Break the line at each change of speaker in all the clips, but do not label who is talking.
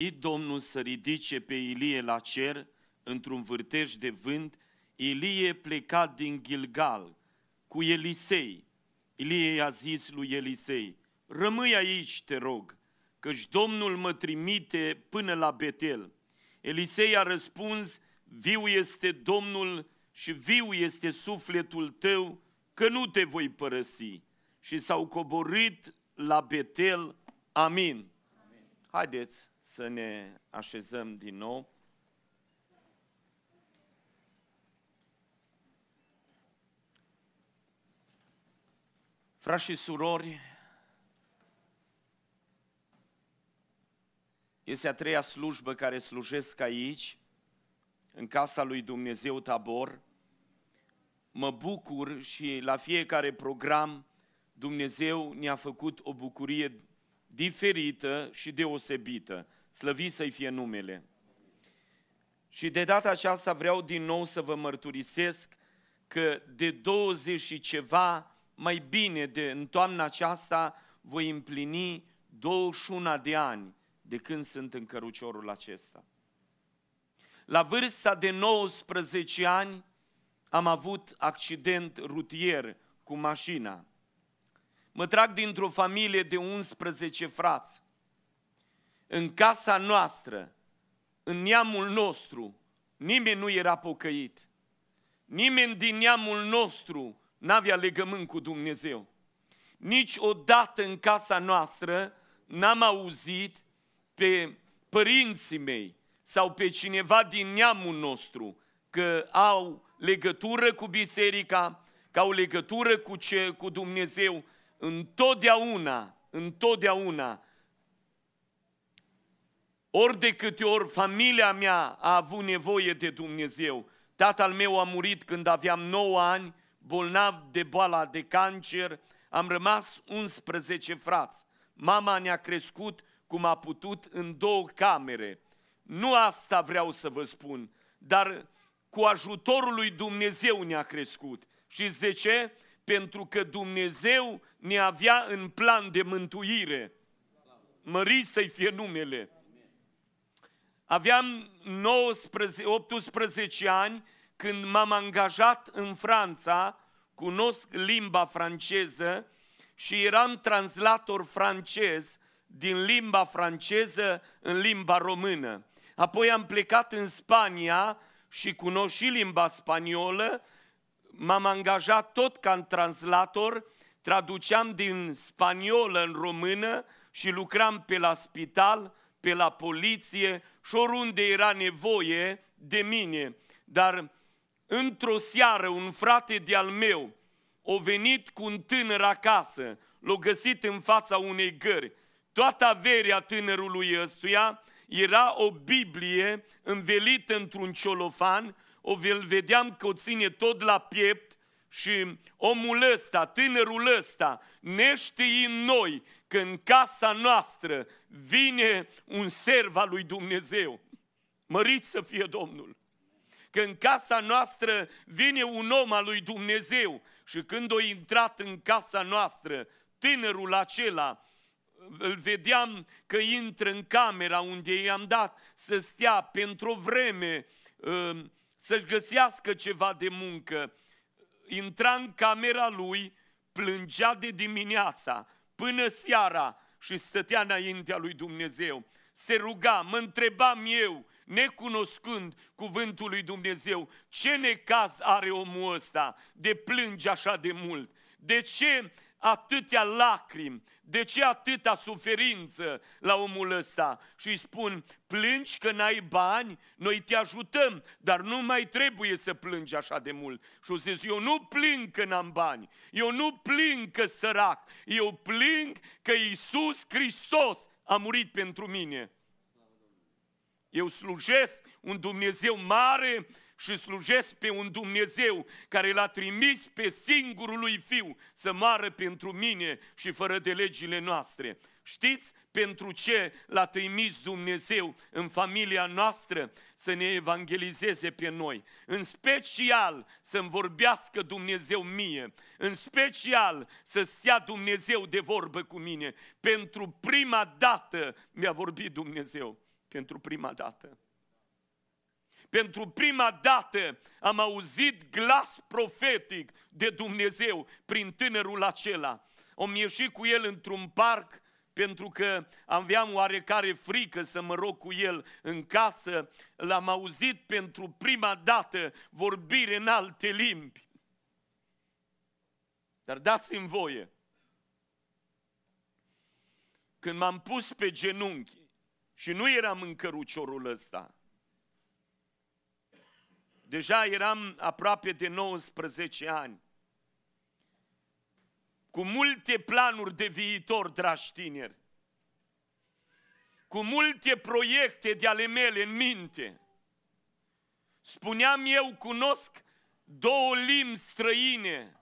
I Domnul să ridice pe Ilie la cer într-un vârtej de vânt, Ilie pleca din Gilgal cu Elisei. Ilie i-a zis lui Elisei, rămâi aici, te rog, căci Domnul mă trimite până la Betel. Elisei a răspuns, viu este Domnul și viu este sufletul tău, că nu te voi părăsi. Și s-au coborât la Betel. Amin. Amin. Haideți să ne așezăm din nou. Frați și surori, este a treia slujbă care slujesc aici, în casa lui Dumnezeu Tabor. Mă bucur și la fiecare program Dumnezeu ne-a făcut o bucurie diferită și deosebită. Slăviți să-i fie numele. Și de data aceasta vreau din nou să vă mărturisesc că de 20 și ceva, mai bine de în toamna aceasta, voi împlini 21 de ani de când sunt în căruciorul acesta. La vârsta de 19 ani am avut accident rutier cu mașina. Mă trag dintr-o familie de 11 frați în casa noastră, în neamul nostru, nimeni nu era pocăit. Nimeni din neamul nostru n-avea legământ cu Dumnezeu. nici odată în casa noastră n-am auzit pe părinții mei sau pe cineva din neamul nostru că au legătură cu biserica, că au legătură cu, ce, cu Dumnezeu, întotdeauna, întotdeauna ori de câte ori familia mea a avut nevoie de Dumnezeu, tatăl meu a murit când aveam 9 ani, bolnav de boala de cancer, am rămas 11 frați. Mama ne-a crescut cum a putut în două camere. Nu asta vreau să vă spun, dar cu ajutorul lui Dumnezeu ne-a crescut. Și de ce? Pentru că Dumnezeu ne avea în plan de mântuire. Mări să-i fie numele. Aveam 19, 18 ani când m-am angajat în Franța, cunosc limba franceză și eram translator francez din limba franceză în limba română. Apoi am plecat în Spania și cunosc și limba spaniolă, m-am angajat tot ca în translator, traduceam din spaniolă în română și lucram pe la spital pe la poliție și oriunde era nevoie de mine. Dar într-o seară un frate de-al meu o venit cu un tânăr acasă, l-a găsit în fața unei gări. Toată averea tânărului ăstuia era o Biblie învelită într-un ciolofan, o vedeam că o ține tot la piept și omul ăsta, tânărul ăsta, în noi că în casa noastră vine un serv al lui Dumnezeu. Mărit să fie Domnul! Că în casa noastră vine un om al lui Dumnezeu și când o intrat în casa noastră, tânărul acela, îl vedeam că intră în camera unde i-am dat să stea pentru o vreme, ă, să-și găsească ceva de muncă intra în camera lui, plângea de dimineața până seara și stătea înaintea lui Dumnezeu. Se ruga, mă întrebam eu, necunoscând cuvântul lui Dumnezeu, ce necaz are omul ăsta de plânge așa de mult? De ce atâtea lacrimi? De ce atâta suferință la omul ăsta? Și îi spun, plângi că n-ai bani, noi te ajutăm, dar nu mai trebuie să plângi așa de mult. Și o zis, eu nu plâng că n-am bani, eu nu plâng că sărac, eu plâng că Iisus Hristos a murit pentru mine. Eu slujesc un Dumnezeu mare și slujesc pe un Dumnezeu care l-a trimis pe singurul lui Fiu să moară pentru mine și fără de legile noastre. Știți pentru ce l-a trimis Dumnezeu în familia noastră să ne evangelizeze pe noi? În special să-mi vorbească Dumnezeu mie, în special să stea Dumnezeu de vorbă cu mine. Pentru prima dată mi-a vorbit Dumnezeu, pentru prima dată pentru prima dată am auzit glas profetic de Dumnezeu prin tânărul acela. Am ieșit cu el într-un parc pentru că aveam oarecare frică să mă rog cu el în casă, l-am auzit pentru prima dată vorbire în alte limbi. Dar dați-mi voie, când m-am pus pe genunchi și nu eram în căruciorul ăsta, Deja eram aproape de 19 ani. Cu multe planuri de viitor, dragi tineri. Cu multe proiecte de ale mele în minte. Spuneam eu, cunosc două limbi străine.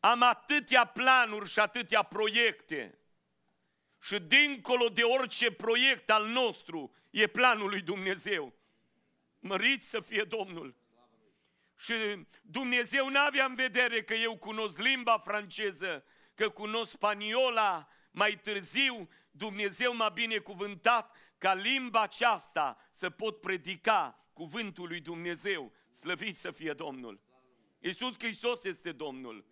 Am atâtea planuri și atâtea proiecte. Și dincolo de orice proiect al nostru e planul lui Dumnezeu. Măriți să fie Domnul! Și Dumnezeu n-avea în vedere că eu cunosc limba franceză, că cunosc spaniola, mai târziu Dumnezeu m-a binecuvântat ca limba aceasta să pot predica cuvântul lui Dumnezeu. Slăvit să fie Domnul! Iisus Hristos este Domnul!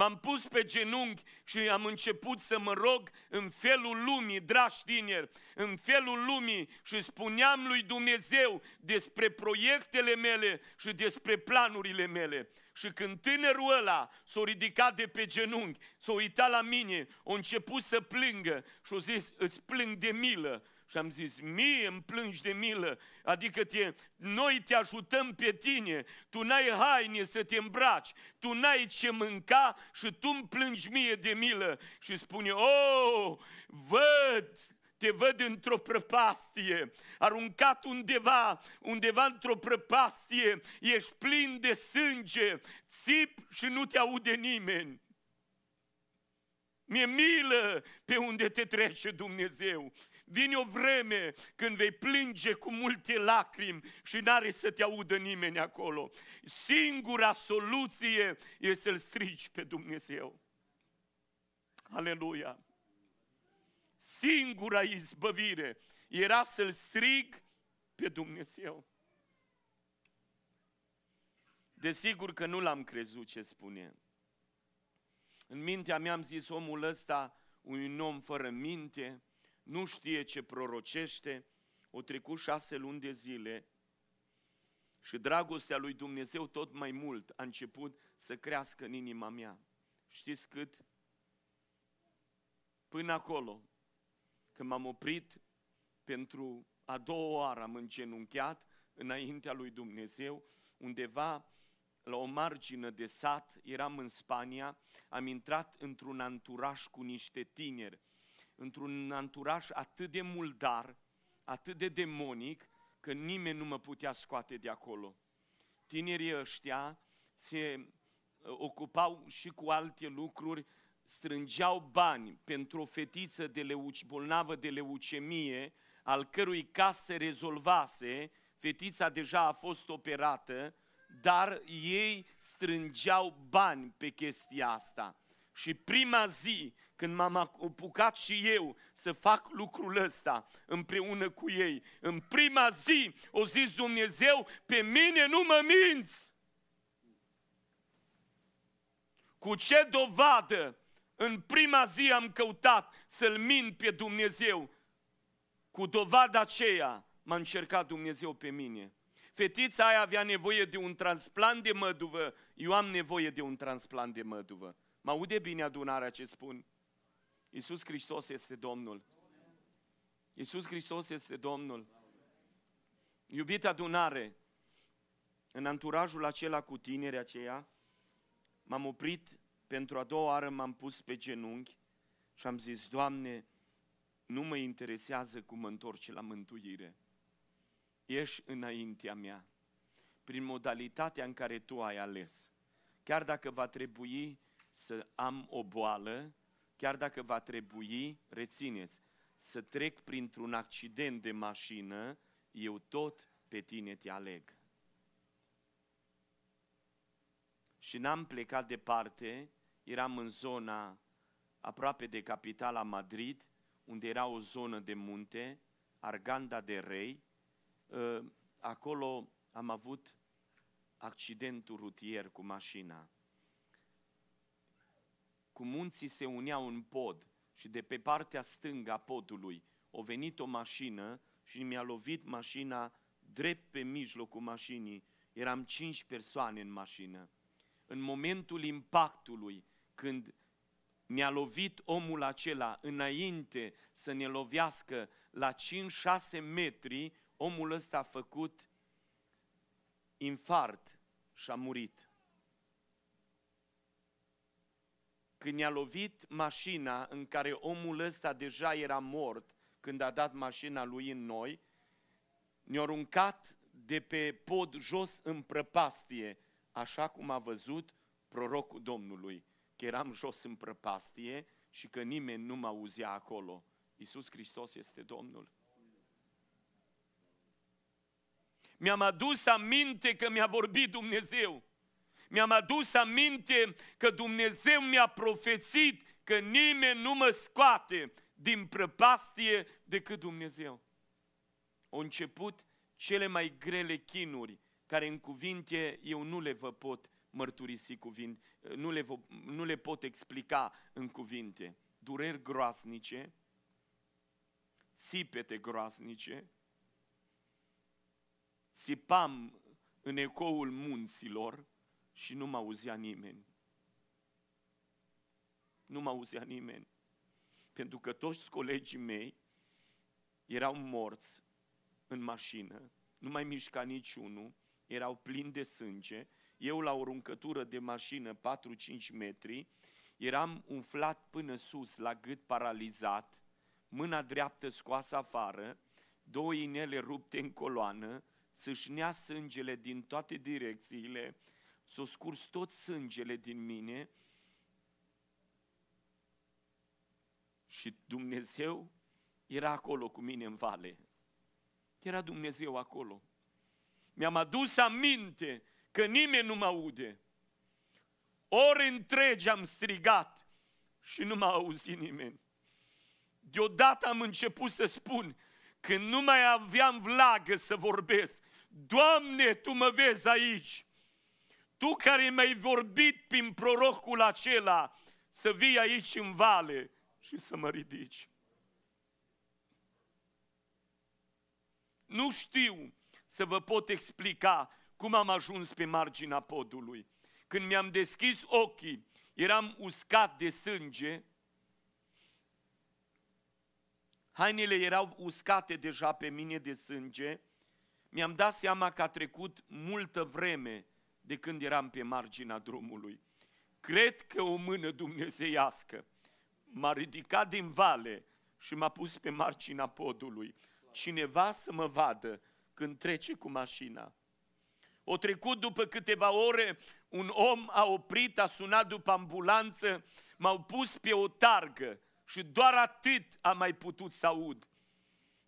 M-am pus pe genunchi și am început să mă rog în felul lumii, dragi tineri, în felul lumii și spuneam lui Dumnezeu despre proiectele mele și despre planurile mele. Și când tânărul ăla s-a ridicat de pe genunchi, s-a uitat la mine, a început să plângă și a zis, îți plâng de milă și am zis, mie îmi plângi de milă, adică te, noi te ajutăm pe tine, tu n-ai haine să te îmbraci, tu n-ai ce mânca și tu îmi plângi mie de milă. Și spune, oh, văd te văd într-o prăpastie, aruncat undeva, undeva într-o prăpastie, ești plin de sânge, țip și nu te aude nimeni. Mi-e milă pe unde te trece Dumnezeu. Vine o vreme când vei plânge cu multe lacrimi și n-are să te audă nimeni acolo. Singura soluție e să-L strici pe Dumnezeu. Aleluia! Singura izbăvire era să-L strig pe Dumnezeu. Desigur că nu l-am crezut ce spune. În mintea mea am zis, omul ăsta, un om fără minte, nu știe ce prorocește, o trecut șase luni de zile și dragostea lui Dumnezeu tot mai mult a început să crească în inima mea. Știți cât? Până acolo, când m-am oprit pentru a doua oară am încenunchiat înaintea lui Dumnezeu, undeva la o margine de sat, eram în Spania, am intrat într-un anturaj cu niște tineri într-un anturaj atât de muldar, atât de demonic, că nimeni nu mă putea scoate de acolo. Tinerii ăștia se uh, ocupau și cu alte lucruri, strângeau bani pentru o fetiță de leuci, bolnavă de leucemie, al cărui cas se rezolvase, fetița deja a fost operată, dar ei strângeau bani pe chestia asta. Și prima zi când m-am apucat și eu să fac lucrul ăsta împreună cu ei, în prima zi o zis Dumnezeu, pe mine nu mă minți. Cu ce dovadă în prima zi am căutat să-L mint pe Dumnezeu? Cu dovada aceea m-a încercat Dumnezeu pe mine. Fetița aia avea nevoie de un transplant de măduvă, eu am nevoie de un transplant de măduvă. Mă aude bine adunarea ce spun? Iisus Hristos este Domnul. Iisus Hristos este Domnul. Iubita adunare, în anturajul acela cu tineri aceia, m-am oprit, pentru a doua oară m-am pus pe genunchi și am zis, Doamne, nu mă interesează cum mă întorci la mântuire. Ești înaintea mea, prin modalitatea în care Tu ai ales. Chiar dacă va trebui să am o boală, Chiar dacă va trebui, rețineți, să trec printr-un accident de mașină, eu tot pe tine te aleg. Și n-am plecat departe, eram în zona aproape de capitala Madrid, unde era o zonă de munte, Arganda de Rei. Ă, acolo am avut accidentul rutier cu mașina cu munții se unea un pod și de pe partea stângă a podului o venit o mașină și mi-a lovit mașina drept pe mijlocul mașinii. Eram cinci persoane în mașină. În momentul impactului, când mi a lovit omul acela înainte să ne lovească la 5-6 metri, omul ăsta a făcut infart și a murit. Când i-a lovit mașina în care omul ăsta deja era mort, când a dat mașina lui în noi, ne-a aruncat de pe pod jos în prăpastie, așa cum a văzut prorocul Domnului, că eram jos în prăpastie și că nimeni nu mă auzea acolo. Iisus Hristos este Domnul. Mi-am adus aminte că mi-a vorbit Dumnezeu mi-am adus aminte că Dumnezeu mi-a profețit că nimeni nu mă scoate din prăpastie decât Dumnezeu. Au început cele mai grele chinuri, care în cuvinte eu nu le vă pot mărturisi cuvinte, nu le, vă, nu le pot explica în cuvinte. Dureri groasnice, țipete groasnice, țipam în ecoul munților, și nu mă auzea nimeni. Nu mă auzea nimeni. Pentru că toți colegii mei erau morți în mașină, nu mai mișca niciunul, erau plini de sânge, eu la o runcătură de mașină 4-5 metri, eram umflat până sus, la gât paralizat, mâna dreaptă scoasă afară, două inele rupte în coloană, țâșnea sângele din toate direcțiile, s-o scurs tot sângele din mine și Dumnezeu era acolo cu mine în vale. Era Dumnezeu acolo. Mi-am adus aminte că nimeni nu mă aude. Ori întregi am strigat și nu m-a auzit nimeni. Deodată am început să spun, când nu mai aveam vlagă să vorbesc, Doamne, Tu mă vezi aici, tu care mi-ai vorbit prin prorocul acela, să vii aici în vale și să mă ridici. Nu știu să vă pot explica cum am ajuns pe marginea podului. Când mi-am deschis ochii, eram uscat de sânge, hainele erau uscate deja pe mine de sânge, mi-am dat seama că a trecut multă vreme de când eram pe marginea drumului. Cred că o mână dumnezeiască m-a ridicat din vale și m-a pus pe marginea podului. Cineva să mă vadă când trece cu mașina. O trecut după câteva ore, un om a oprit, a sunat după ambulanță, m-au pus pe o targă și doar atât am mai putut să aud.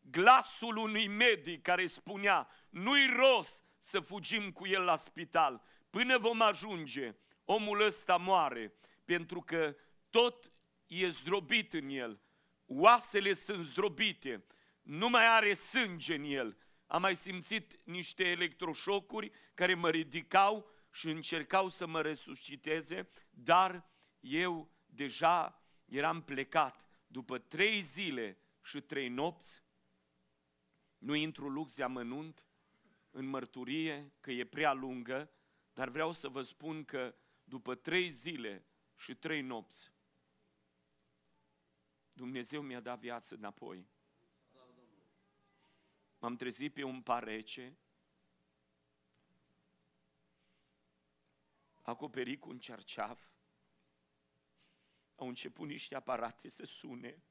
Glasul unui medic care spunea, nu-i rost să fugim cu el la spital. Până vom ajunge, omul ăsta moare, pentru că tot e zdrobit în el. Oasele sunt zdrobite, nu mai are sânge în el. Am mai simțit niște electroșocuri care mă ridicau și încercau să mă resusciteze, dar eu deja eram plecat. După trei zile și trei nopți, nu intru lux de amănunt, în mărturie că e prea lungă, dar vreau să vă spun că după trei zile și trei nopți, Dumnezeu mi-a dat viață înapoi. M-am trezit pe un parece, acoperit cu un cerceaf, au început niște aparate să sune,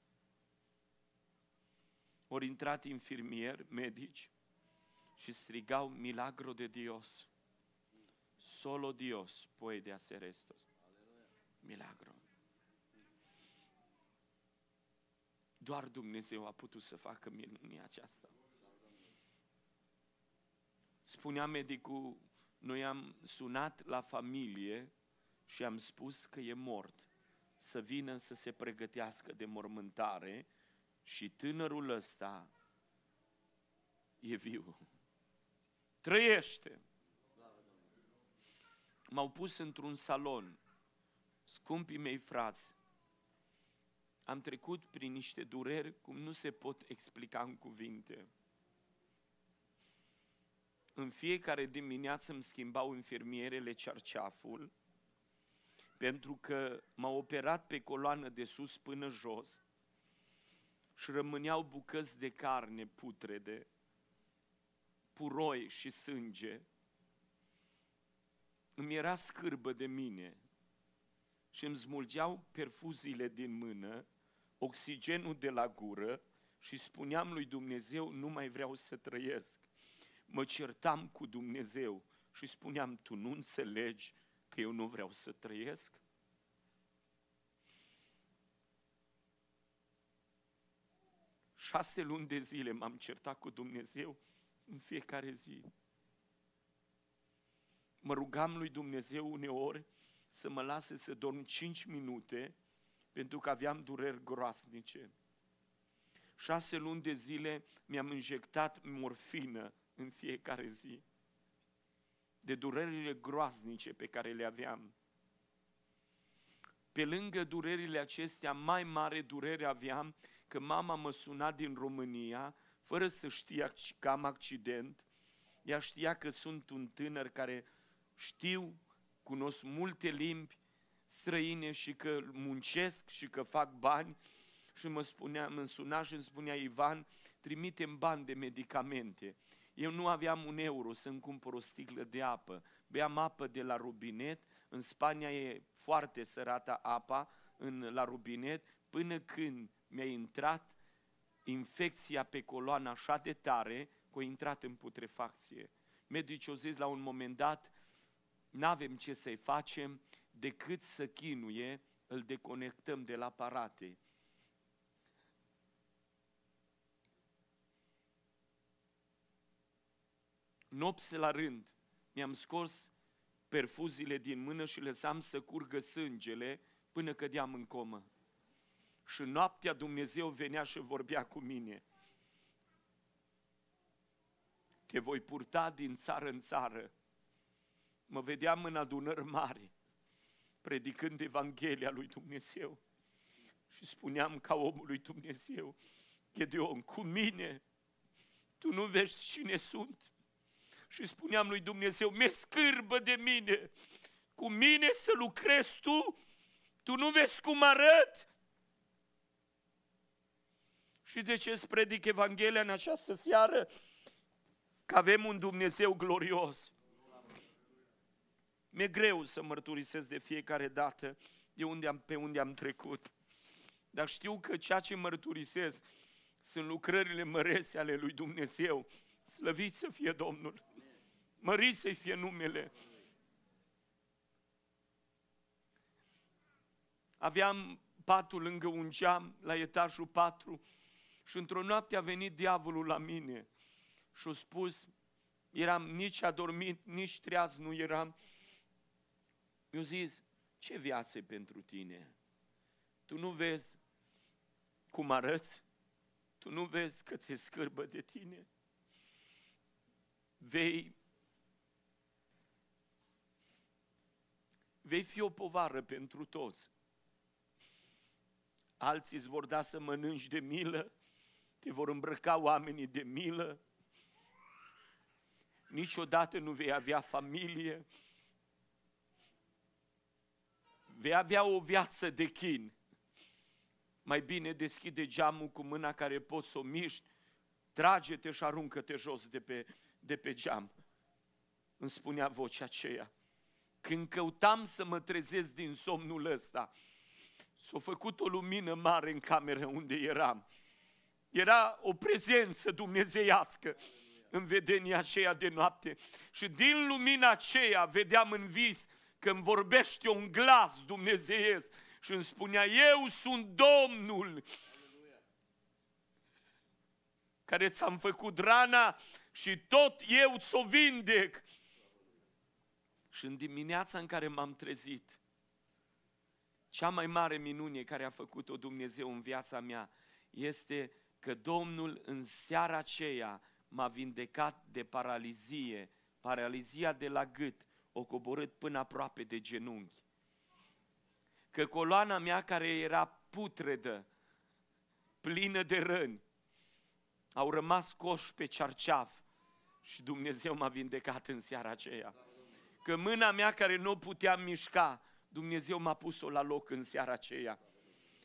ori intrat infirmieri, medici, și strigau milagro de Dios. Solo Dios puede hacer esto. Milagro. Doar Dumnezeu a putut să facă minunea aceasta. Spunea medicul, noi am sunat la familie și am spus că e mort. Să vină să se pregătească de mormântare și tânărul ăsta e viu. Trăiește! M-au pus într-un salon, scumpii mei frați. Am trecut prin niște dureri cum nu se pot explica în cuvinte. În fiecare dimineață îmi schimbau infirmierele cerceaful, pentru că m-au operat pe coloană de sus până jos și rămâneau bucăți de carne putrede puroi și sânge, îmi era scârbă de mine și îmi smulgeau perfuziile din mână, oxigenul de la gură și spuneam lui Dumnezeu, nu mai vreau să trăiesc. Mă certam cu Dumnezeu și spuneam, tu nu înțelegi că eu nu vreau să trăiesc? Șase luni de zile m-am certat cu Dumnezeu în fiecare zi. Mă rugam lui Dumnezeu uneori să mă lase să dorm 5 minute pentru că aveam dureri groasnice. Șase luni de zile mi-am injectat morfină în fiecare zi de durerile groaznice pe care le aveam. Pe lângă durerile acestea, mai mare durere aveam că mama mă suna din România fără să știa că am accident, ea știa că sunt un tânăr care știu, cunosc multe limbi străine și că muncesc și că fac bani și mă, spunea, mă suna și îmi spunea Ivan, trimitem bani de medicamente. Eu nu aveam un euro să-mi cumpăr o sticlă de apă. Beam apă de la robinet, în Spania e foarte sărată apa în, la robinet, până când mi-a intrat infecția pe coloană așa de tare că a intrat în putrefacție. Medicii au zis la un moment dat, nu avem ce să-i facem decât să chinuie, îl deconectăm de la aparate. Nopți la rând, mi-am scos perfuziile din mână și lăsam să curgă sângele până cădeam în comă. Și noaptea Dumnezeu venea și vorbea cu mine. Te voi purta din țară în țară. Mă vedeam în adunări mari, predicând Evanghelia lui Dumnezeu. Și spuneam ca omul lui Dumnezeu, Gedeon, cu mine, tu nu vezi cine sunt. Și spuneam lui Dumnezeu, mi scârbă de mine, cu mine să lucrezi tu, tu nu vezi cum arăt, și de ce îți predic Evanghelia în această seară? Că avem un Dumnezeu glorios. Mi-e greu să mărturisesc de fiecare dată de unde am, pe unde am trecut. Dar știu că ceea ce mărturisesc sunt lucrările mărese ale lui Dumnezeu. Slăviți să fie Domnul! Mărit să fie numele! Aveam patul lângă un geam, la etajul 4, și într-o noapte a venit diavolul la mine și a spus, eram nici adormit, nici treaz nu eram. Mi-a zis, ce viață e pentru tine? Tu nu vezi cum arăți? Tu nu vezi că ți-e scârbă de tine? Vei vei fi o povară pentru toți. Alții îți vor da să mănânci de milă, te vor îmbrăca oamenii de milă, niciodată nu vei avea familie, vei avea o viață de chin. Mai bine deschide geamul cu mâna care poți să o miști, trage-te și aruncă-te jos de pe, de pe geam. Îmi spunea vocea aceea. Când căutam să mă trezesc din somnul ăsta, s-a făcut o lumină mare în cameră unde eram era o prezență dumnezeiască în vedenia aceea de noapte. Și din lumina aceea vedeam în vis că îmi vorbește un glas dumnezeiesc și îmi spunea, eu sunt Domnul care ți-am făcut rana și tot eu ți-o vindec. Și în dimineața în care m-am trezit, cea mai mare minune care a făcut-o Dumnezeu în viața mea este că Domnul în seara aceea m-a vindecat de paralizie, paralizia de la gât, o coborât până aproape de genunchi. Că coloana mea care era putredă, plină de răni, au rămas coși pe cearceaf și Dumnezeu m-a vindecat în seara aceea. Că mâna mea care nu puteam mișca, Dumnezeu m-a pus-o la loc în seara aceea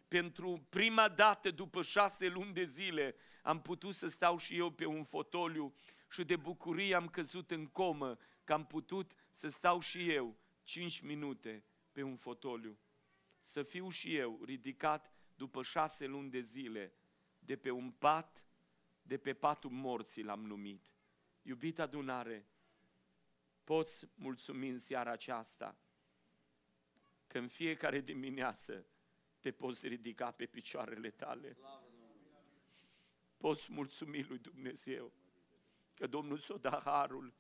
pentru prima dată după șase luni de zile am putut să stau și eu pe un fotoliu și de bucurie am căzut în comă că am putut să stau și eu cinci minute pe un fotoliu. Să fiu și eu ridicat după șase luni de zile de pe un pat, de pe patul morții l-am numit. Iubita adunare, poți mulțumi în seara aceasta că în fiecare dimineață te poți ridica pe picioarele tale. Poți mulțumi lui Dumnezeu că Domnul ți-o da harul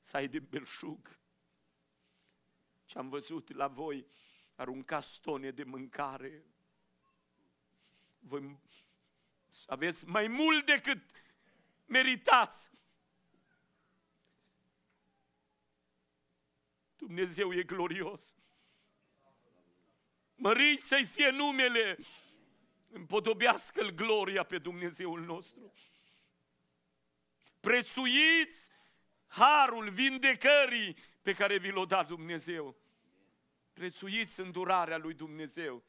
să ai din belșug. Ce am văzut la voi, arunca stone de mâncare. Voi aveți mai mult decât meritați. Dumnezeu e glorios. Mărit să-i fie numele, împodobească-l gloria pe Dumnezeul nostru. Prețuiți harul vindecării pe care vi l-a dat Dumnezeu. Prețuiți îndurarea lui Dumnezeu.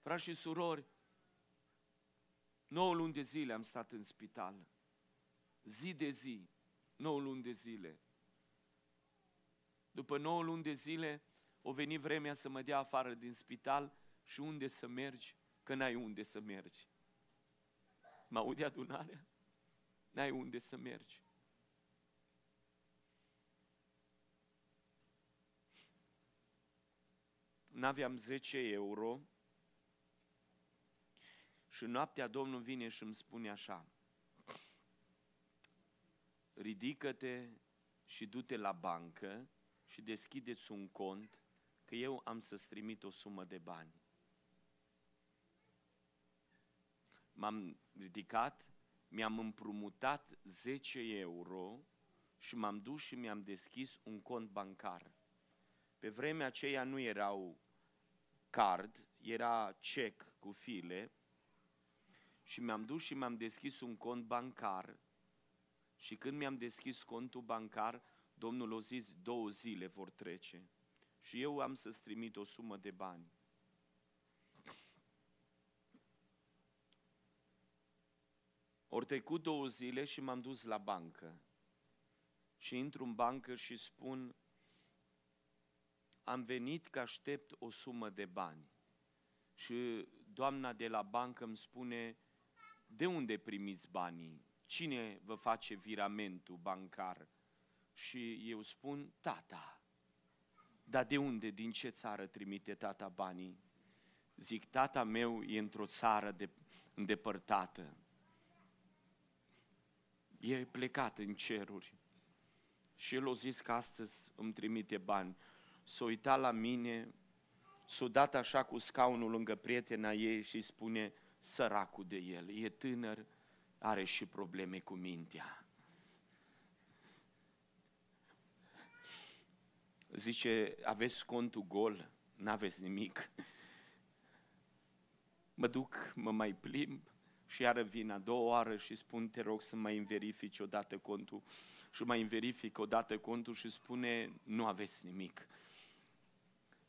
Frați și surori, 9 luni de zile am stat în spital. Zi de zi, 9 luni de zile. După 9 luni de zile, o veni vremea să mă dea afară din spital și unde să mergi, că n-ai unde să mergi. Mă aude adunarea? N-ai unde să mergi. N-aveam 10 euro și noaptea Domnul vine și îmi spune așa, ridică-te și du-te la bancă și deschideți un cont că eu am să-ți trimit o sumă de bani. M-am ridicat, mi-am împrumutat 10 euro și m-am dus și mi-am deschis un cont bancar. Pe vremea aceea nu erau card, era cec cu file și mi-am dus și mi-am deschis un cont bancar și când mi-am deschis contul bancar, Domnul a zis, două zile vor trece și eu am să-ți trimit o sumă de bani. Ori trecut două zile și m-am dus la bancă. Și intru în bancă și spun, am venit că aștept o sumă de bani. Și doamna de la bancă îmi spune, de unde primiți banii? Cine vă face viramentul bancar? Și eu spun, tata. Dar de unde, din ce țară trimite tata banii? Zic, tata meu e într-o țară de, îndepărtată. E plecat în ceruri. Și el a zis că astăzi îmi trimite bani. S-a uitat la mine, s-a dat așa cu scaunul lângă prietena ei și spune, săracul de el, e tânăr, are și probleme cu mintea. zice, aveți contul gol, n-aveți nimic. Mă duc, mă mai plimb și iară vin a doua oară și spun, te rog să mai îmi verifici odată contul. Și mai îmi verific odată contul și spune, nu aveți nimic.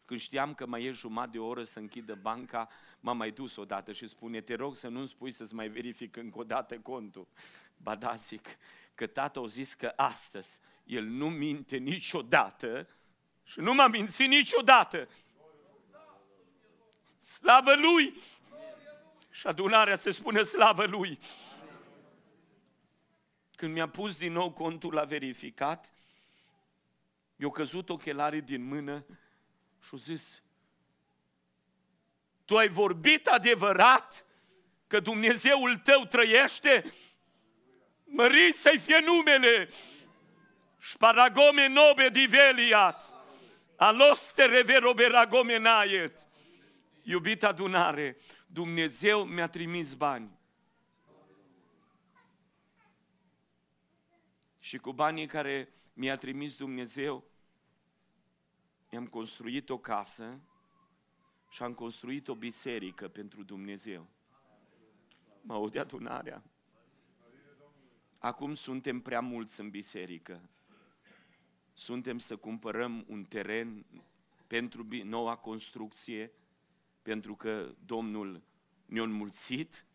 Când știam că mai e jumătate de oră să închidă banca, m-am mai dus odată și spune, te rog să nu-mi spui să-ți mai verific încă odată contul. Ba da, zic, că tata a zis că astăzi el nu minte niciodată și nu m-a mințit niciodată. Slavă Lui! Și adunarea se spune slavă Lui. Când mi-a pus din nou contul la verificat, mi au căzut ochelarii din mână și au zis, tu ai vorbit adevărat că Dumnezeul tău trăiește? Mări să-i fie numele! Sparagome nobe diveliat! Aloste reverobera gomenaiet. Iubita adunare, Dumnezeu mi-a trimis bani. Și cu banii care mi-a trimis Dumnezeu, am construit o casă și am construit o biserică pentru Dumnezeu. Mă aude adunarea. Acum suntem prea mulți în biserică suntem să cumpărăm un teren pentru noua construcție, pentru că Domnul ne-a înmulțit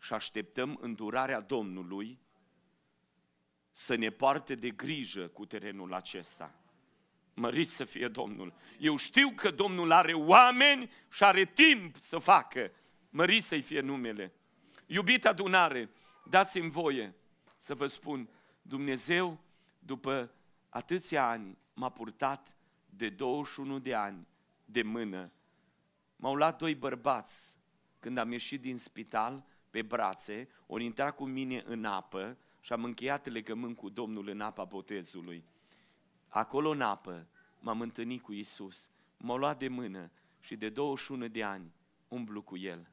și așteptăm îndurarea Domnului să ne parte de grijă cu terenul acesta. Măriți să fie Domnul. Eu știu că Domnul are oameni și are timp să facă. Mări să-i fie numele. Iubita adunare, dați-mi voie să vă spun, Dumnezeu, după atâția ani m-a purtat de 21 de ani de mână. M-au luat doi bărbați când am ieșit din spital pe brațe, ori intra cu mine în apă și am încheiat legământ cu Domnul în apa botezului. Acolo în apă m-am întâlnit cu Isus, m-a luat de mână și de 21 de ani umblu cu El.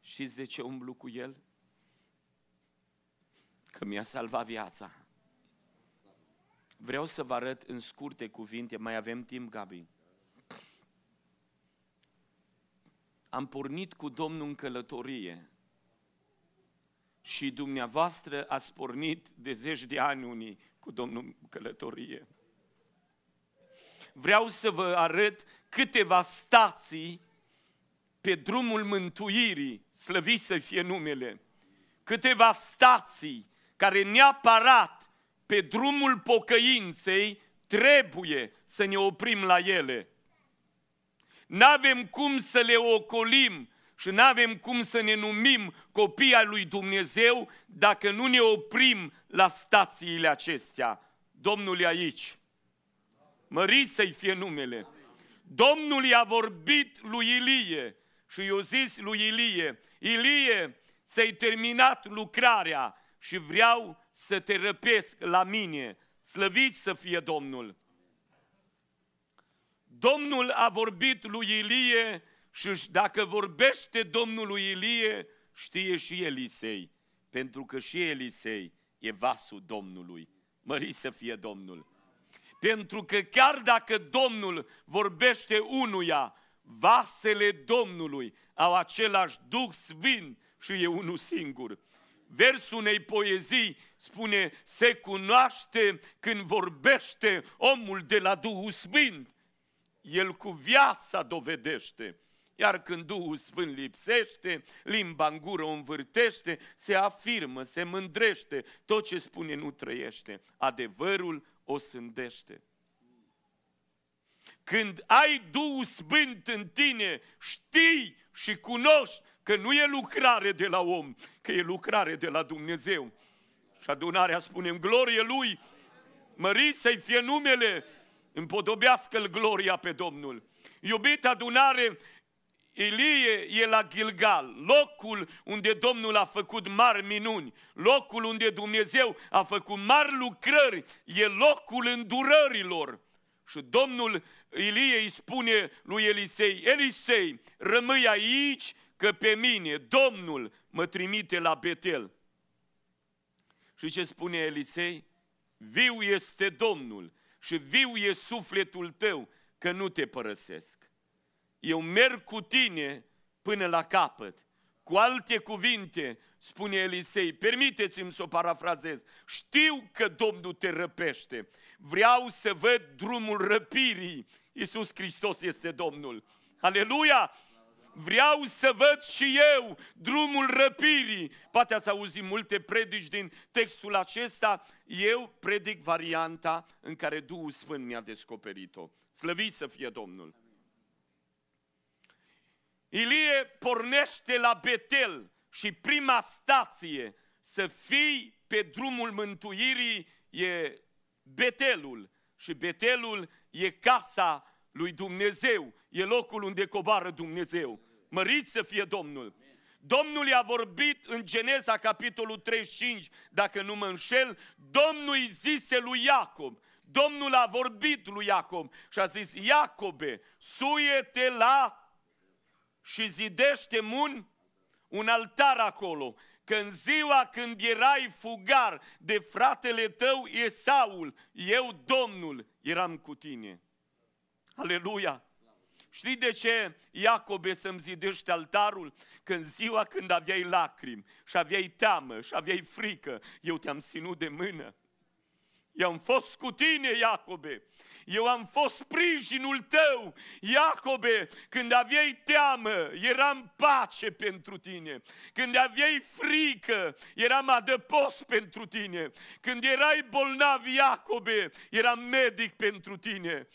Și de ce umblu cu El? că mi-a salvat viața. Vreau să vă arăt în scurte cuvinte, mai avem timp, Gabi. Am pornit cu Domnul în călătorie și dumneavoastră ați pornit de zeci de ani unii cu Domnul în călătorie. Vreau să vă arăt câteva stații pe drumul mântuirii, slăvit să fie numele, câteva stații care ne-a parat pe drumul pocăinței, trebuie să ne oprim la ele. N-avem cum să le ocolim și n-avem cum să ne numim copii al lui Dumnezeu dacă nu ne oprim la stațiile acestea. Domnul e aici. Mări să-i fie numele. Domnul i-a vorbit lui Ilie și i-a zis lui Ilie, Ilie, ți-ai terminat lucrarea, și vreau să te răpesc la mine. Slăvit să fie Domnul! Domnul a vorbit lui Ilie și dacă vorbește Domnul lui Ilie, știe și Elisei, pentru că și Elisei e vasul Domnului. Mări să fie Domnul! Pentru că chiar dacă Domnul vorbește unuia, vasele Domnului au același Duh Sfânt și e unul singur versul unei poezii spune se cunoaște când vorbește omul de la Duhul Sfânt. El cu viața dovedește. Iar când Duhul Sfânt lipsește, limba în gură o învârtește, se afirmă, se mândrește, tot ce spune nu trăiește. Adevărul o sândește. Când ai Duhul Sfânt în tine, știi și cunoști Că nu e lucrare de la om, că e lucrare de la Dumnezeu. Și adunarea spunem, glorie Lui, măriți să-i fie numele, împodobească-L gloria pe Domnul. Iubit adunare, Ilie e la Gilgal, locul unde Domnul a făcut mari minuni, locul unde Dumnezeu a făcut mari lucrări, e locul îndurărilor. Și Domnul Ilie îi spune lui Elisei, Elisei, rămâi aici că pe mine Domnul mă trimite la Betel. Și ce spune Elisei? Viu este Domnul și viu e sufletul tău că nu te părăsesc. Eu merg cu tine până la capăt. Cu alte cuvinte, spune Elisei, permiteți-mi să o parafrazez, știu că Domnul te răpește, vreau să văd drumul răpirii, Iisus Hristos este Domnul. Aleluia! vreau să văd și eu drumul răpirii. Poate ați auzit multe predici din textul acesta. Eu predic varianta în care Duhul Sfânt mi-a descoperit-o. Slăviți să fie Domnul! Ilie pornește la Betel și prima stație să fii pe drumul mântuirii e Betelul. Și Betelul e casa lui Dumnezeu e locul unde coboară Dumnezeu. Măriți să fie Domnul! Domnul i-a vorbit în Geneza, capitolul 35, dacă nu mă înșel, Domnul îi zise lui Iacob, Domnul a vorbit lui Iacob și a zis, Iacobe, suie-te la și zidește mun un altar acolo, că în ziua când erai fugar de fratele tău Esaul, eu, Domnul, eram cu tine. Aleluia! Știi de ce e să-mi zidește altarul? Când ziua când aveai lacrimi și aveai teamă și aveai frică, eu te-am ținut de mână. Eu am fost cu tine, Iacobe. Eu am fost sprijinul tău, Iacobe, când aveai teamă, eram pace pentru tine. Când aveai frică, eram adăpost pentru tine. Când erai bolnav, Iacobe, eram medic pentru tine.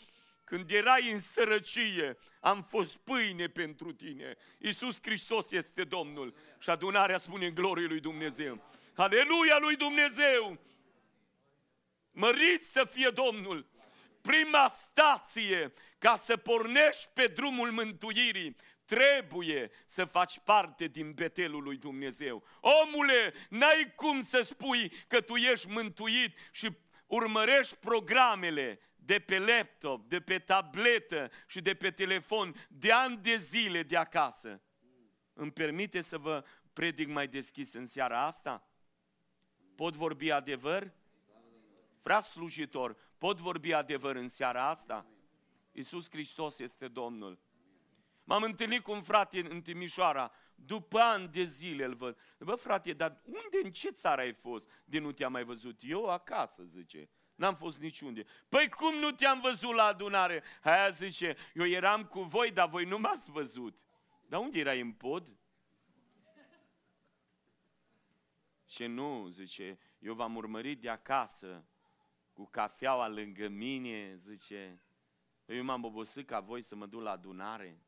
Când erai în sărăcie, am fost pâine pentru tine. Iisus Hristos este Domnul. Și adunarea spune în glorie lui Dumnezeu. Aleluia lui Dumnezeu! Măriți să fie Domnul! Prima stație ca să pornești pe drumul mântuirii trebuie să faci parte din betelul lui Dumnezeu. Omule, n-ai cum să spui că tu ești mântuit și urmărești programele de pe laptop, de pe tabletă și de pe telefon, de ani de zile de acasă. Îmi permite să vă predic mai deschis în seara asta? Pot vorbi adevăr? Frați slujitor, pot vorbi adevăr în seara asta? Iisus Hristos este Domnul. M-am întâlnit cu un frate în Timișoara, după ani de zile îl văd. Bă, frate, dar unde, în ce țară ai fost de nu te-am mai văzut? Eu acasă, zice. N-am fost niciunde. Păi cum nu te-am văzut la adunare? Aia zice, eu eram cu voi, dar voi nu m-ați văzut. Dar unde erai în pod? Ce nu, zice, eu v-am urmărit de acasă cu cafeaua lângă mine, zice, eu m-am obosit ca voi să mă duc la adunare.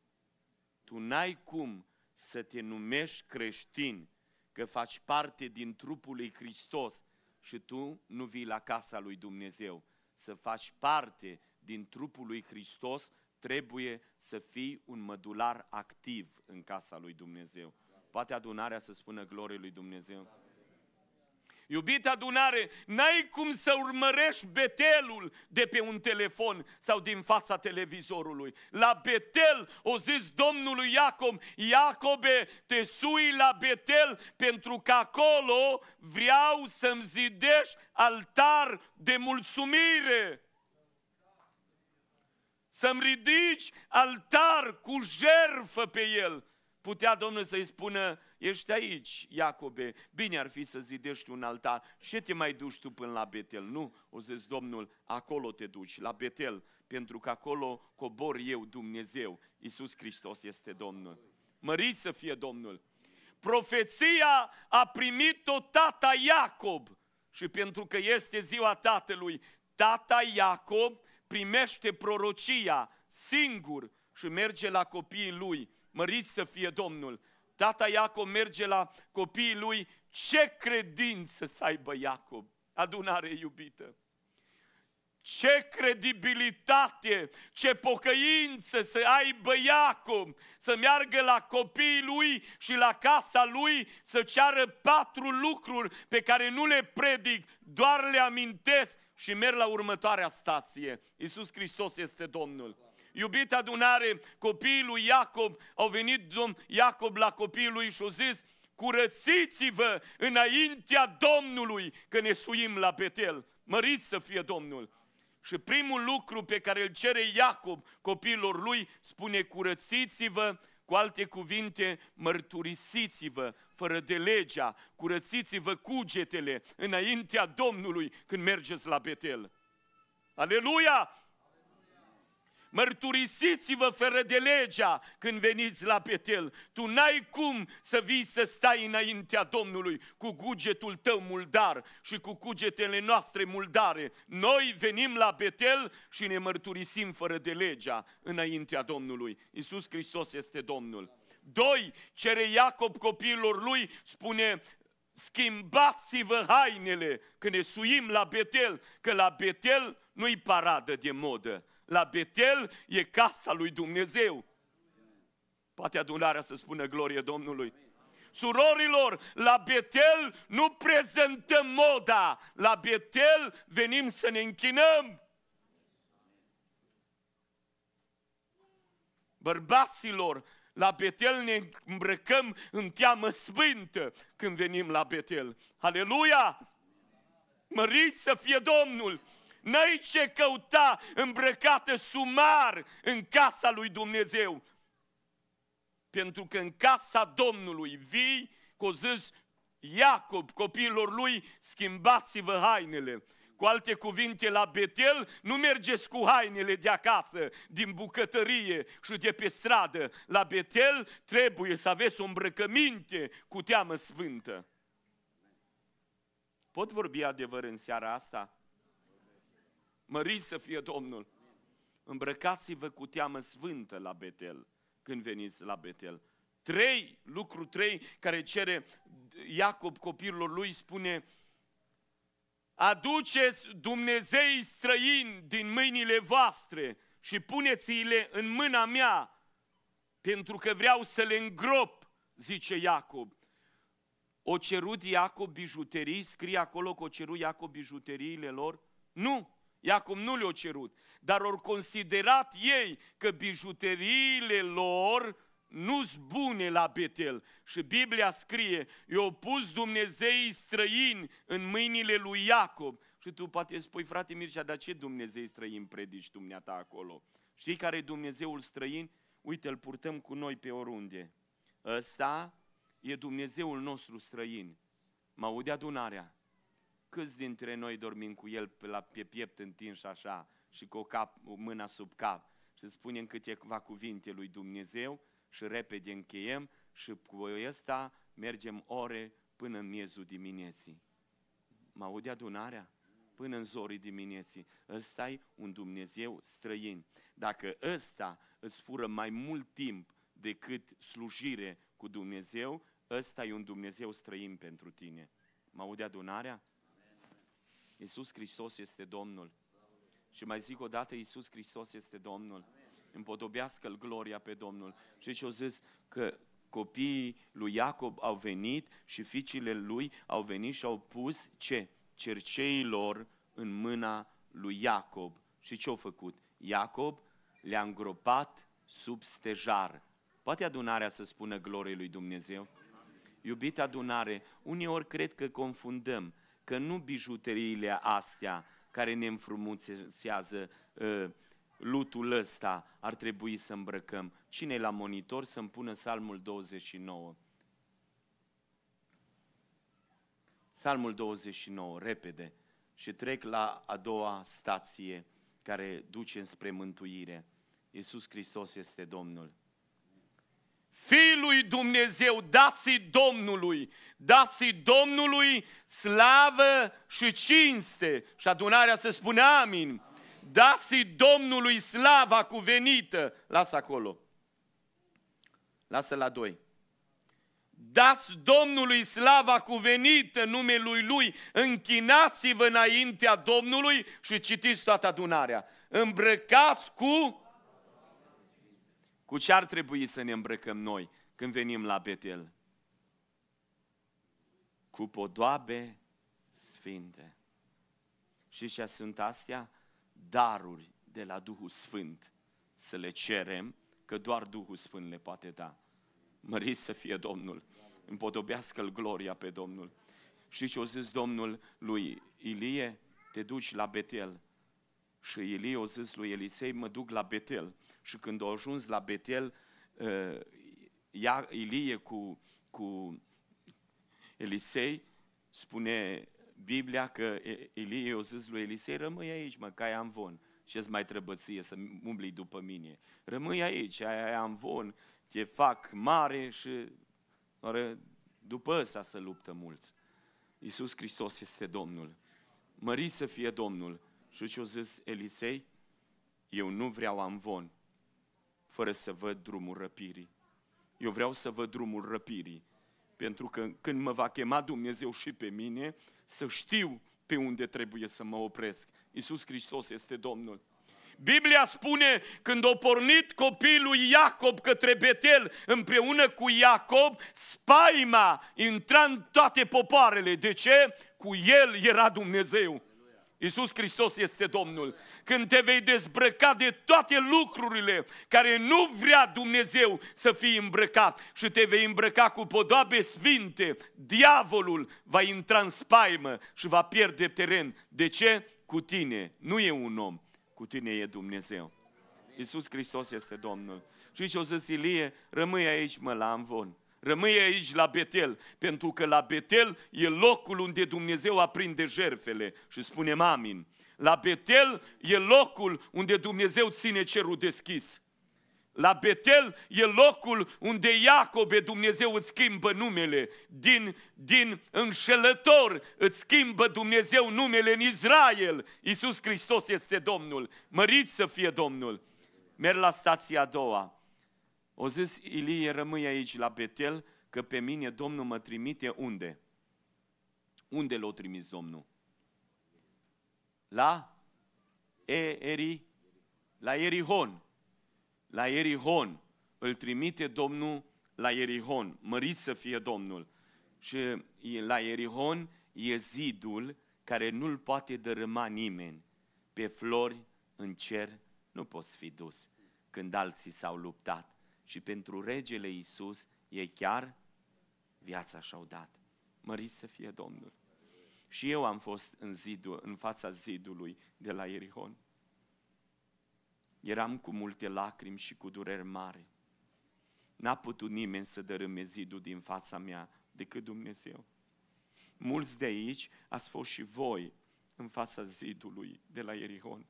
Tu n-ai cum să te numești creștin, că faci parte din trupul lui Hristos, și tu nu vii la casa lui Dumnezeu. Să faci parte din trupul lui Hristos, trebuie să fii un mădular activ în casa lui Dumnezeu. Poate adunarea să spună glorie lui Dumnezeu? Iubita adunare, n-ai cum să urmărești betelul de pe un telefon sau din fața televizorului. La betel o zis Domnului Iacob, Iacobe, te sui la betel pentru că acolo vreau să-mi zidești altar de mulțumire. Să-mi ridici altar cu jerfă pe el. Putea Domnul să-i spună, ești aici, Iacobe, bine ar fi să zidești un altar. Ce te mai duci tu până la Betel? Nu, o zis Domnul, acolo te duci, la Betel, pentru că acolo cobor eu, Dumnezeu. Iisus Hristos este Domnul. Mărit să fie Domnul. Profeția a primit-o tata Iacob și pentru că este ziua tatălui, tata Iacob primește prorocia singur și merge la copiii lui. Măriți să fie Domnul! Tata Iacob merge la copiii lui, ce credință să aibă Iacob, adunare iubită. Ce credibilitate, ce pocăință să aibă Iacob, să meargă la copiii lui și la casa lui să ceară patru lucruri pe care nu le predic, doar le amintesc și merg la următoarea stație. Iisus Hristos este Domnul. Iubita adunare, copiii lui Iacob, au venit domn Iacob la copiii lui și au zis, curățiți-vă înaintea Domnului că ne suim la Betel. Măriți să fie Domnul! Și primul lucru pe care îl cere Iacob copiilor lui spune curățiți-vă, cu alte cuvinte, mărturisiți-vă fără de legea, curățiți-vă cugetele înaintea Domnului când mergeți la Betel. Aleluia! Mărturisiți-vă fără de legea când veniți la petel. Tu n-ai cum să vii să stai înaintea Domnului cu cugetul tău muldar și cu cugetele noastre muldare. Noi venim la petel și ne mărturisim fără de legea înaintea Domnului. Iisus Hristos este Domnul. Doi, Cere Iacob copiilor lui, spune, schimbați-vă hainele când ne suim la Betel, că la Betel nu-i paradă de modă la Betel e casa lui Dumnezeu. Poate adunarea să spună glorie Domnului. Surorilor, la Betel nu prezentăm moda, la Betel venim să ne închinăm. Bărbaților, la Betel ne îmbrăcăm în teamă sfântă când venim la Betel. Aleluia! Măriți să fie Domnul! N-ai ce căuta îmbrăcată sumar în casa lui Dumnezeu. Pentru că în casa Domnului vii, cu zis Iacob, copiilor lui, schimbați-vă hainele. Cu alte cuvinte, la Betel nu mergeți cu hainele de acasă, din bucătărie și de pe stradă. La Betel trebuie să aveți o îmbrăcăminte cu teamă sfântă. Pot vorbi adevăr în seara asta? Măriți să fie Domnul! Îmbrăcați-vă cu teamă sfântă la Betel, când veniți la Betel. Trei, lucru trei, care cere Iacob copilul lui, spune, aduceți Dumnezei străini din mâinile voastre și puneți-le în mâna mea, pentru că vreau să le îngrop, zice Iacob. O cerut Iacob bijuterii, scrie acolo că o ceru Iacob bijuteriile lor? Nu! Iacob nu le-a cerut, dar au considerat ei că bijuteriile lor nu sunt bune la Betel. Și Biblia scrie, i-au pus Dumnezeii străini în mâinile lui Iacob. Și tu poate spui, frate Mircea, dar ce Dumnezei străin predici dumneata acolo? Știi care e Dumnezeul străin? Uite, îl purtăm cu noi pe oriunde. Ăsta e Dumnezeul nostru străin. Mă aude adunarea? Câți dintre noi dormim cu el pe la pe piept întins așa și cu o, cap, mâna sub cap și spunem câteva cuvinte lui Dumnezeu și repede încheiem și cu ăsta mergem ore până în miezul dimineții. Mă aude adunarea? Până în zorii dimineții. ăsta e un Dumnezeu străin. Dacă ăsta îți fură mai mult timp decât slujire cu Dumnezeu, ăsta e un Dumnezeu străin pentru tine. Mă aude adunarea? Iisus Hristos este Domnul. Și mai zic o dată, Iisus Hristos este Domnul. Împodobească-L gloria pe Domnul. Și ce au zis că copiii lui Iacob au venit și fiicile lui au venit și au pus ce? Cerceilor în mâna lui Iacob. Și ce au făcut? Iacob le-a îngropat sub stejar. Poate adunarea să spună glorie lui Dumnezeu? Iubita adunare, uneori cred că confundăm că nu bijuteriile astea care ne înfrumusează ă, lutul ăsta ar trebui să îmbrăcăm. cine la monitor să-mi pună Salmul 29? Salmul 29, repede. Și trec la a doua stație care duce spre mântuire. Iisus Hristos este Domnul. Fii lui Dumnezeu, dați Domnului, dați Domnului slavă și cinste. Și adunarea se spune amin. Dați Domnului slava cuvenită. Lasă acolo. Lasă la doi. Dați Domnului slava cuvenită numelui Lui, închinați-vă înaintea Domnului și citiți toată adunarea. Îmbrăcați cu cu ce ar trebui să ne îmbrăcăm noi când venim la Betel? Cu podoabe sfinte. Și ce sunt astea? Daruri de la Duhul Sfânt. Să le cerem, că doar Duhul Sfânt le poate da. Măriți să fie Domnul. Împodobească-L gloria pe Domnul. Și ce o zis Domnul lui Ilie? Te duci la Betel. Și Ilie o zis lui Elisei, mă duc la Betel și când au ajuns la Betel, uh, Ilie cu, cu Elisei, spune Biblia că Ilie i-a zis lui Elisei, rămâi aici, mă, că ai amvon și mai trebăție să umbli după mine. Rămâi aici, ai, ai amvon, te fac mare și oră, după ăsta să luptă mulți. Iisus Hristos este Domnul. Mări să fie Domnul. Și ce-o zis Elisei? Eu nu vreau amvon, fără să văd drumul răpirii. Eu vreau să văd drumul răpirii, pentru că când mă va chema Dumnezeu și pe mine, să știu pe unde trebuie să mă opresc. Iisus Hristos este Domnul. Biblia spune, când o pornit copilul Iacob către Betel împreună cu Iacob, spaima intra în toate popoarele. De ce? Cu el era Dumnezeu. Iisus Hristos este Domnul. Când te vei dezbrăca de toate lucrurile care nu vrea Dumnezeu să fii îmbrăcat și te vei îmbrăca cu podoabe sfinte, diavolul va intra în spaimă și va pierde teren. De ce? Cu tine. Nu e un om, cu tine e Dumnezeu. Iisus Hristos este Domnul. Și ce o zis Ilie, rămâi aici mă la Amvon. Rămâi aici la Betel, pentru că la Betel e locul unde Dumnezeu aprinde jerfele și spunem amin. La Betel e locul unde Dumnezeu ține cerul deschis. La Betel e locul unde Iacobe Dumnezeu îți schimbă numele. Din, din înșelător îți schimbă Dumnezeu numele în Israel. Iisus Hristos este Domnul. Mărit să fie Domnul. Merg la stația a doua. O zis Ilie, rămâi aici la Betel, că pe mine Domnul mă trimite unde? Unde l-a trimis Domnul? La Eri, la Erihon. La Erihon. Îl trimite Domnul la Erihon. Măriți să fie Domnul. Și la Erihon e zidul care nu-l poate dărâma nimeni. Pe flori, în cer, nu poți fi dus când alții s-au luptat și pentru regele Isus e chiar viața și-au dat. Măriți să fie Domnul. Și eu am fost în, zidul, în fața zidului de la Erihon. Eram cu multe lacrimi și cu dureri mare. N-a putut nimeni să dărâme zidul din fața mea decât Dumnezeu. Mulți de aici ați fost și voi în fața zidului de la Erihon.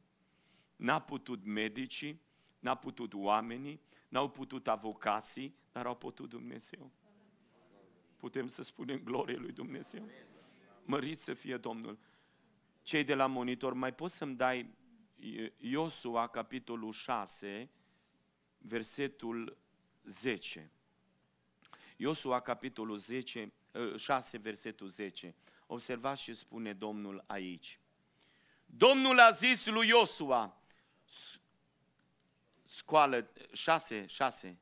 N-a putut medicii, N-a putut oamenii, n-au putut avocații, dar au putut Dumnezeu. Putem să spunem glorie lui Dumnezeu. Mărit să fie Domnul. Cei de la monitor, mai poți să-mi dai Iosua, capitolul 6, versetul 10. Iosua, capitolul 10, 6, eh, versetul 10. Observați ce spune Domnul aici. Domnul a zis lui Iosua, scoală, șase, șase.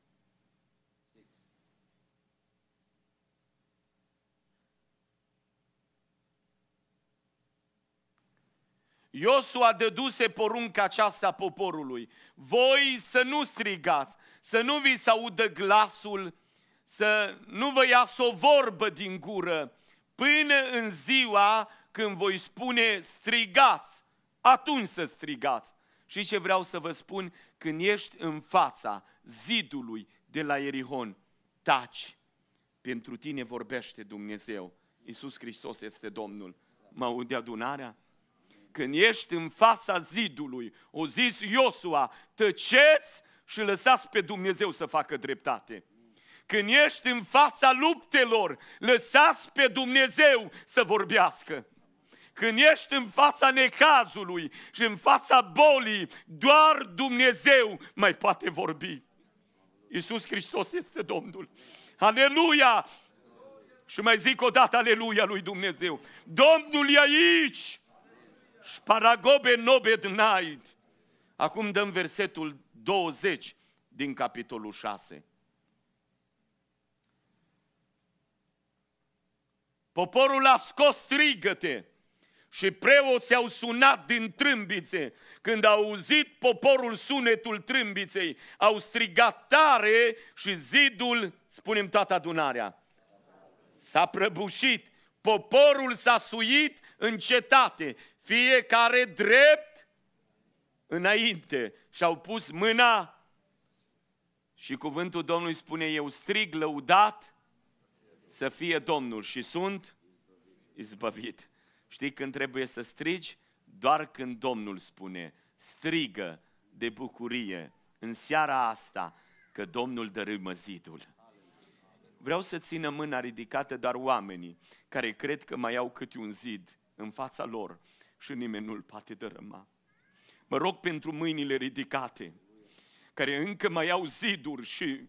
Iosua dăduse porunca aceasta poporului. Voi să nu strigați, să nu vi se audă glasul, să nu vă iasă o vorbă din gură, până în ziua când voi spune strigați, atunci să strigați. Și ce vreau să vă spun? Când ești în fața zidului de la Erihon, taci. Pentru tine vorbește Dumnezeu. Iisus Hristos este Domnul. Mă aude adunarea? Când ești în fața zidului, o zis Iosua, tăceți și lăsați pe Dumnezeu să facă dreptate. Când ești în fața luptelor, lăsați pe Dumnezeu să vorbească. Când ești în fața necazului și în fața bolii, doar Dumnezeu mai poate vorbi. Iisus Hristos este Domnul. Aleluia! Și mai zic o dată aleluia lui Dumnezeu. Domnul e aici! Sparagobe nobed night. Acum dăm versetul 20 din capitolul 6. Poporul a scos strigăte. Și preoții au sunat din trâmbițe. Când au auzit poporul sunetul trâmbiței, au strigat tare și zidul, spunem toată adunarea, s-a prăbușit. Poporul s-a suit în cetate, fiecare drept înainte și au pus mâna și cuvântul Domnului spune, eu strig lăudat să fie Domnul și sunt izbăvit. Știi când trebuie să strigi? Doar când Domnul spune, strigă de bucurie în seara asta că Domnul dărâmă zidul. Vreau să țină mâna ridicată dar oamenii care cred că mai au câte un zid în fața lor și nimeni nu-l poate dărâma. Mă rog pentru mâinile ridicate, care încă mai au ziduri și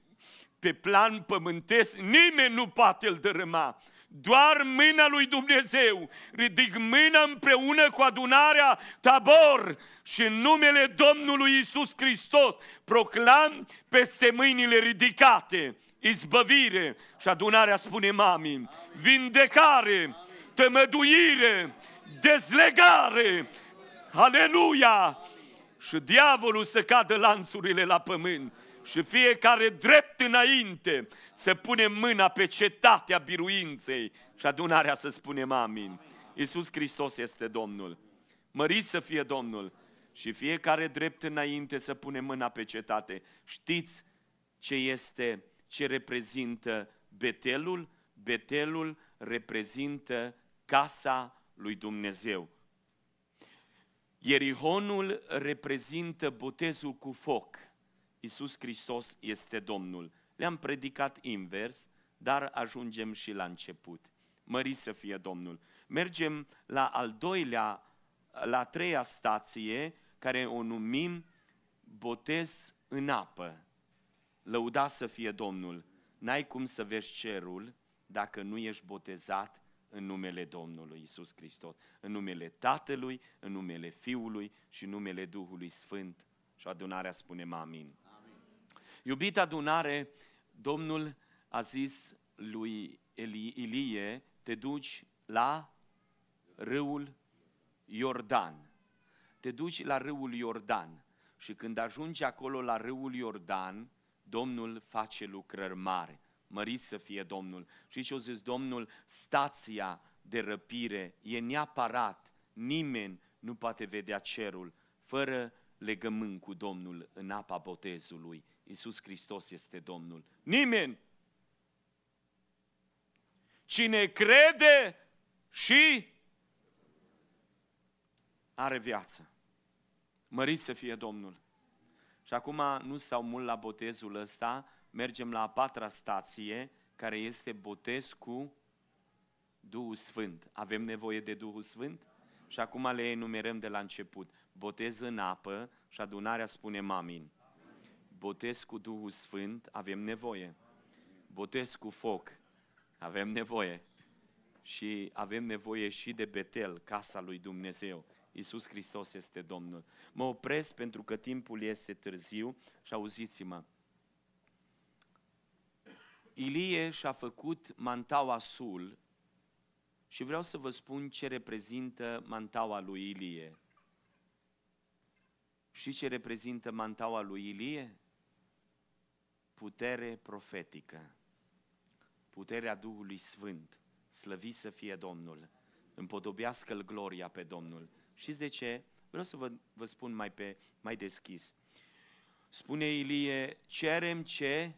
pe plan pământesc nimeni nu poate îl dărâma. Doar mâna lui Dumnezeu. Ridic mâna împreună cu adunarea Tabor și în numele Domnului Isus Hristos proclam peste mâinile ridicate izbăvire și adunarea spune mami, vindecare, tămăduire, dezlegare, aleluia! Și diavolul să cadă lanțurile la pământ și fiecare drept înainte, să punem mâna pe cetatea biruinței și adunarea să spunem amin. Iisus Hristos este Domnul. Măriți să fie Domnul și fiecare drept înainte să punem mâna pe cetate. Știți ce este, ce reprezintă Betelul? Betelul reprezintă casa lui Dumnezeu. Ierihonul reprezintă botezul cu foc. Iisus Hristos este Domnul le-am predicat invers, dar ajungem și la început. Mări să fie Domnul. Mergem la al doilea, la a treia stație, care o numim botez în apă. Lăuda să fie Domnul. N-ai cum să vezi cerul dacă nu ești botezat în numele Domnului Isus Hristos, în numele Tatălui, în numele Fiului și în numele Duhului Sfânt. Și adunarea spune amin. amin. Iubita adunare, Domnul a zis lui Ilie, te duci la râul Iordan. Te duci la râul Iordan și când ajungi acolo la râul Iordan, Domnul face lucrări mari. Măriți să fie Domnul. Și ce o zis Domnul, stația de răpire e neaparat. nimeni nu poate vedea cerul fără legământ cu Domnul în apa botezului. Iisus Hristos este Domnul. Nimeni! Cine crede și are viață. Măriți să fie Domnul. Și acum nu stau mult la botezul ăsta, mergem la a patra stație, care este botez cu Duhul Sfânt. Avem nevoie de Duhul Sfânt? Și acum le enumerăm de la început. Botez în apă și adunarea spune amin. Botez cu Duhul Sfânt, avem nevoie. Botez cu foc, avem nevoie. Și avem nevoie și de Betel, casa lui Dumnezeu. Iisus Hristos este Domnul. Mă opresc pentru că timpul este târziu și auziți-mă. Ilie și-a făcut mantaua sul și vreau să vă spun ce reprezintă mantaua lui Ilie. Și ce reprezintă mantaua lui Ilie? putere profetică, puterea Duhului Sfânt, slăvit să fie Domnul, împodobească-L gloria pe Domnul. Și de ce? Vreau să vă, vă spun mai, pe, mai deschis. Spune Ilie, cerem ce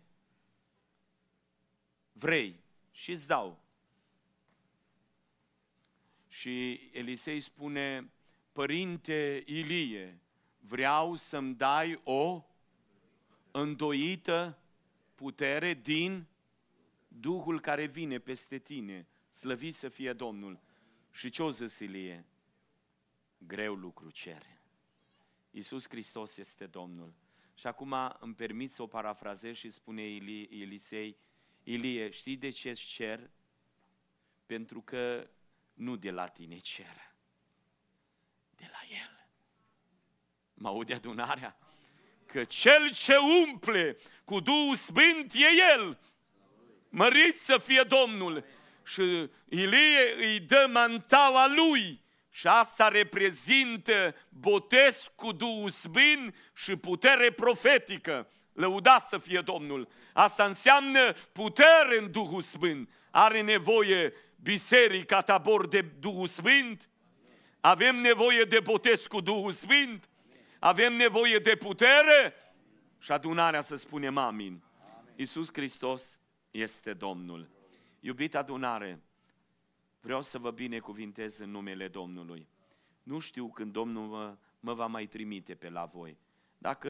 vrei și îți dau. Și Elisei spune, Părinte Ilie, vreau să-mi dai o îndoită putere din Duhul care vine peste tine. Slăvit să fie Domnul. Și ce o zis Ilie? Greu lucru cere. Iisus Hristos este Domnul. Și acum îmi permit să o parafrazez și spune Ilie, Elisei, Ilie, știi de ce îți cer? Pentru că nu de la tine cer, de la El. Mă aude adunarea? că cel ce umple cu Duhul Sfânt e El. Mărit să fie Domnul. Și Ilie îi dă mantaua lui. Și asta reprezintă botez cu Duhul Sfânt și putere profetică. Lăudați să fie Domnul. Asta înseamnă putere în Duhul Sfânt. Are nevoie biserica tabor de Duhul Sfânt? Avem nevoie de botez cu Duhul Sfânt? Avem nevoie de putere și adunarea să spunem amin. Iisus Hristos este Domnul. Iubita adunare, vreau să vă binecuvintez în numele Domnului. Nu știu când Domnul mă, mă va mai trimite pe la voi. Dacă